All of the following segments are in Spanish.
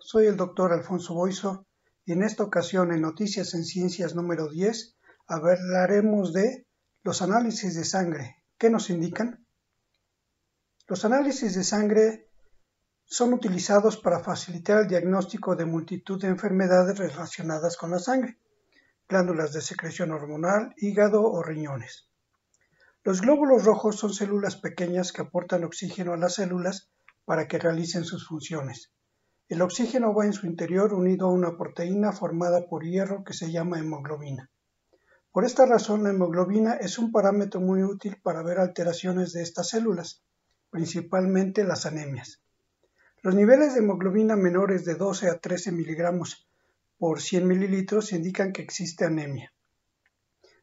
soy el doctor Alfonso Boiso y en esta ocasión en Noticias en Ciencias número 10 hablaremos de los análisis de sangre. ¿Qué nos indican? Los análisis de sangre son utilizados para facilitar el diagnóstico de multitud de enfermedades relacionadas con la sangre, glándulas de secreción hormonal, hígado o riñones. Los glóbulos rojos son células pequeñas que aportan oxígeno a las células para que realicen sus funciones. El oxígeno va en su interior unido a una proteína formada por hierro que se llama hemoglobina. Por esta razón, la hemoglobina es un parámetro muy útil para ver alteraciones de estas células, principalmente las anemias. Los niveles de hemoglobina menores de 12 a 13 miligramos por 100 mililitros indican que existe anemia.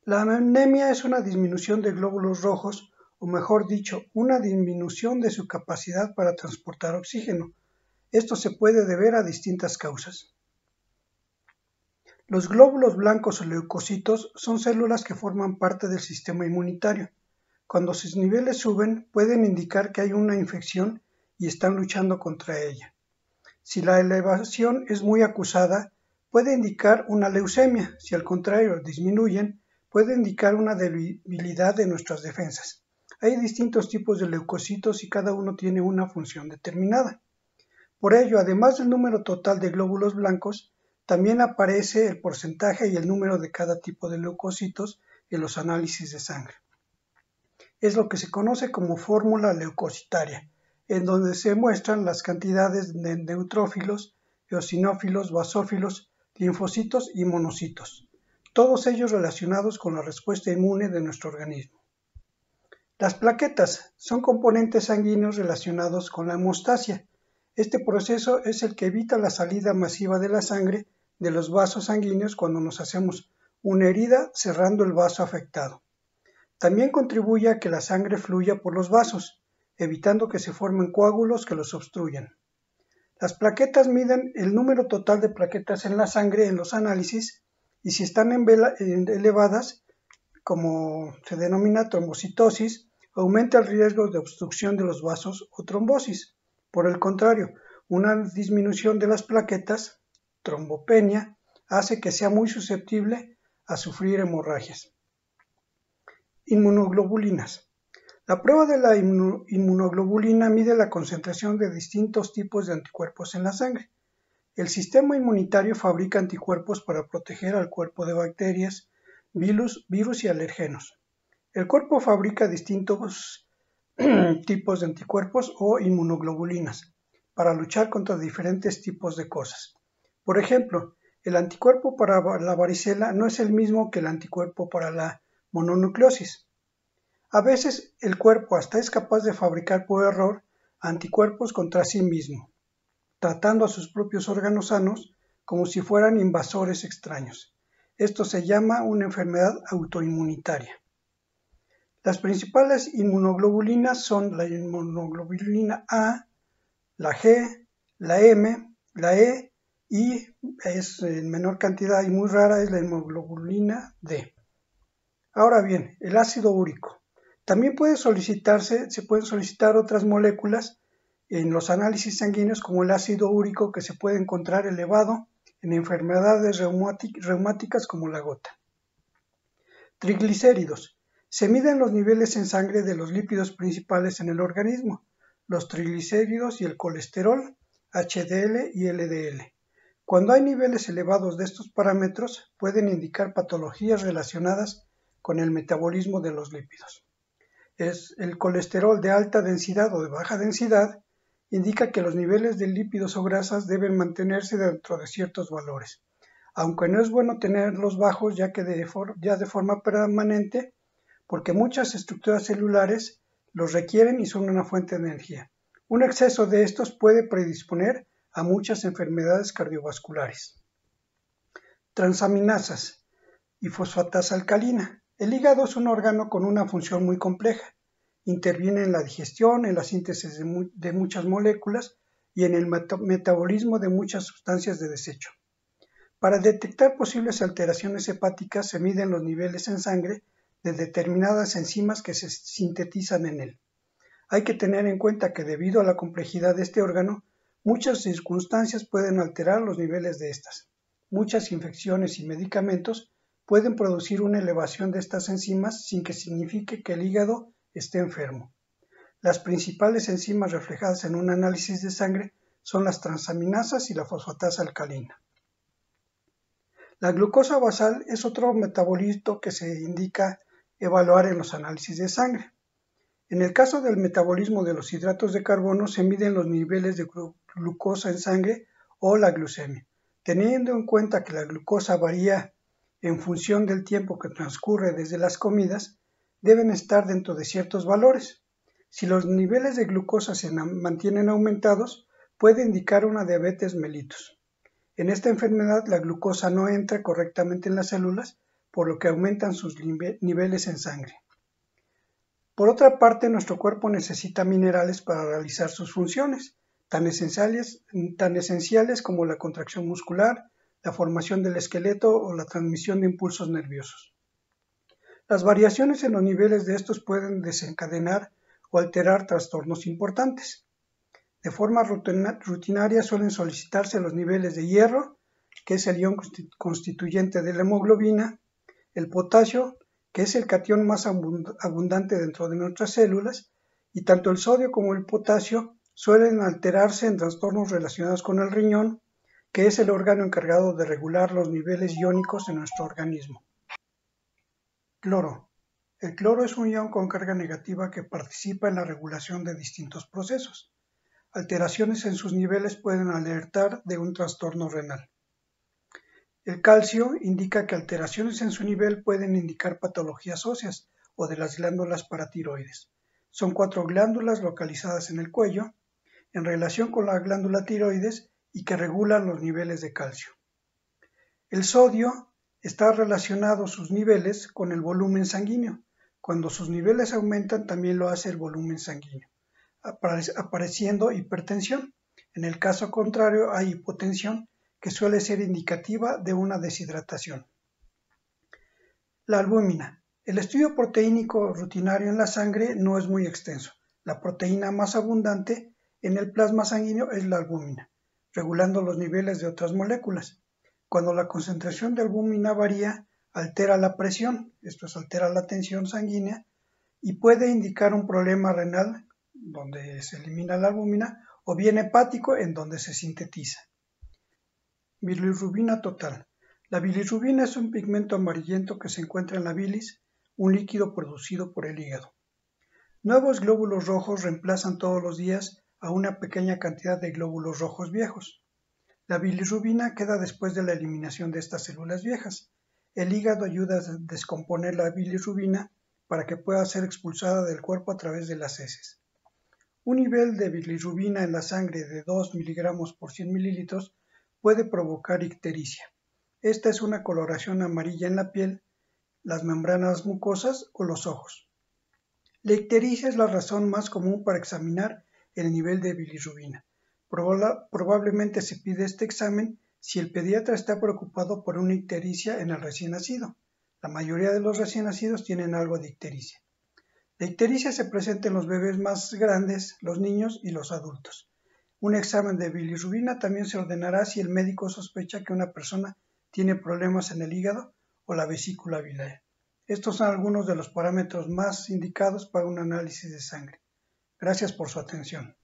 La anemia es una disminución de glóbulos rojos, o mejor dicho, una disminución de su capacidad para transportar oxígeno, esto se puede deber a distintas causas. Los glóbulos blancos o leucocitos son células que forman parte del sistema inmunitario. Cuando sus niveles suben, pueden indicar que hay una infección y están luchando contra ella. Si la elevación es muy acusada, puede indicar una leucemia. Si al contrario disminuyen, puede indicar una debilidad de nuestras defensas. Hay distintos tipos de leucocitos y cada uno tiene una función determinada. Por ello, además del número total de glóbulos blancos, también aparece el porcentaje y el número de cada tipo de leucocitos en los análisis de sangre. Es lo que se conoce como fórmula leucocitaria, en donde se muestran las cantidades de neutrófilos, eosinófilos, basófilos, linfocitos y monocitos, todos ellos relacionados con la respuesta inmune de nuestro organismo. Las plaquetas son componentes sanguíneos relacionados con la hemostasia, este proceso es el que evita la salida masiva de la sangre de los vasos sanguíneos cuando nos hacemos una herida cerrando el vaso afectado. También contribuye a que la sangre fluya por los vasos, evitando que se formen coágulos que los obstruyan. Las plaquetas miden el número total de plaquetas en la sangre en los análisis y si están elevadas, como se denomina trombocitosis, aumenta el riesgo de obstrucción de los vasos o trombosis. Por el contrario, una disminución de las plaquetas, trombopenia, hace que sea muy susceptible a sufrir hemorragias. Inmunoglobulinas. La prueba de la inmunoglobulina mide la concentración de distintos tipos de anticuerpos en la sangre. El sistema inmunitario fabrica anticuerpos para proteger al cuerpo de bacterias, virus, virus y alergenos. El cuerpo fabrica distintos tipos de anticuerpos o inmunoglobulinas para luchar contra diferentes tipos de cosas. Por ejemplo, el anticuerpo para la varicela no es el mismo que el anticuerpo para la mononucleosis. A veces el cuerpo hasta es capaz de fabricar por error anticuerpos contra sí mismo, tratando a sus propios órganos sanos como si fueran invasores extraños. Esto se llama una enfermedad autoinmunitaria. Las principales inmunoglobulinas son la inmunoglobulina A, la G, la M, la E y es en menor cantidad y muy rara es la inmunoglobulina D. Ahora bien, el ácido úrico. También puede solicitarse, se pueden solicitar otras moléculas en los análisis sanguíneos como el ácido úrico que se puede encontrar elevado en enfermedades reumáticas como la gota. Triglicéridos. Se miden los niveles en sangre de los lípidos principales en el organismo, los triglicéridos y el colesterol, HDL y LDL. Cuando hay niveles elevados de estos parámetros, pueden indicar patologías relacionadas con el metabolismo de los lípidos. Es el colesterol de alta densidad o de baja densidad indica que los niveles de lípidos o grasas deben mantenerse dentro de ciertos valores, aunque no es bueno tenerlos bajos ya que ya de forma permanente porque muchas estructuras celulares los requieren y son una fuente de energía. Un exceso de estos puede predisponer a muchas enfermedades cardiovasculares. Transaminasas y fosfatasa alcalina. El hígado es un órgano con una función muy compleja. Interviene en la digestión, en la síntesis de, de muchas moléculas y en el metabolismo de muchas sustancias de desecho. Para detectar posibles alteraciones hepáticas se miden los niveles en sangre de determinadas enzimas que se sintetizan en él. Hay que tener en cuenta que debido a la complejidad de este órgano, muchas circunstancias pueden alterar los niveles de estas. Muchas infecciones y medicamentos pueden producir una elevación de estas enzimas sin que signifique que el hígado esté enfermo. Las principales enzimas reflejadas en un análisis de sangre son las transaminasas y la fosfatasa alcalina. La glucosa basal es otro metabolito que se indica evaluar en los análisis de sangre. En el caso del metabolismo de los hidratos de carbono se miden los niveles de glucosa en sangre o la glucemia. Teniendo en cuenta que la glucosa varía en función del tiempo que transcurre desde las comidas, deben estar dentro de ciertos valores. Si los niveles de glucosa se mantienen aumentados, puede indicar una diabetes mellitus. En esta enfermedad la glucosa no entra correctamente en las células, por lo que aumentan sus niveles en sangre. Por otra parte, nuestro cuerpo necesita minerales para realizar sus funciones, tan esenciales, como la contracción muscular, la formación del esqueleto o la transmisión de impulsos nerviosos. Las variaciones en los niveles de estos pueden desencadenar o alterar trastornos importantes. De forma rutinaria suelen solicitarse los niveles de hierro, que es el ion constituyente de la hemoglobina, el potasio, que es el catión más abundante dentro de nuestras células, y tanto el sodio como el potasio suelen alterarse en trastornos relacionados con el riñón, que es el órgano encargado de regular los niveles iónicos en nuestro organismo. Cloro. El cloro es un ion con carga negativa que participa en la regulación de distintos procesos. Alteraciones en sus niveles pueden alertar de un trastorno renal. El calcio indica que alteraciones en su nivel pueden indicar patologías óseas o de las glándulas paratiroides. Son cuatro glándulas localizadas en el cuello, en relación con la glándula tiroides y que regulan los niveles de calcio. El sodio está relacionado sus niveles con el volumen sanguíneo. Cuando sus niveles aumentan también lo hace el volumen sanguíneo, apareciendo hipertensión. En el caso contrario hay hipotensión que suele ser indicativa de una deshidratación. La albúmina. El estudio proteínico rutinario en la sangre no es muy extenso. La proteína más abundante en el plasma sanguíneo es la albúmina, regulando los niveles de otras moléculas. Cuando la concentración de albúmina varía, altera la presión, esto es, altera la tensión sanguínea y puede indicar un problema renal, donde se elimina la albúmina, o bien hepático, en donde se sintetiza. Bilirrubina total. La bilirrubina es un pigmento amarillento que se encuentra en la bilis, un líquido producido por el hígado. Nuevos glóbulos rojos reemplazan todos los días a una pequeña cantidad de glóbulos rojos viejos. La bilirrubina queda después de la eliminación de estas células viejas. El hígado ayuda a descomponer la bilirrubina para que pueda ser expulsada del cuerpo a través de las heces. Un nivel de bilirrubina en la sangre de 2 miligramos por 100 mililitros puede provocar ictericia. Esta es una coloración amarilla en la piel, las membranas mucosas o los ojos. La ictericia es la razón más común para examinar el nivel de bilirrubina. probablemente se pide este examen si el pediatra está preocupado por una ictericia en el recién nacido. La mayoría de los recién nacidos tienen algo de ictericia. La ictericia se presenta en los bebés más grandes, los niños y los adultos. Un examen de bilirrubina también se ordenará si el médico sospecha que una persona tiene problemas en el hígado o la vesícula biliar. Estos son algunos de los parámetros más indicados para un análisis de sangre. Gracias por su atención.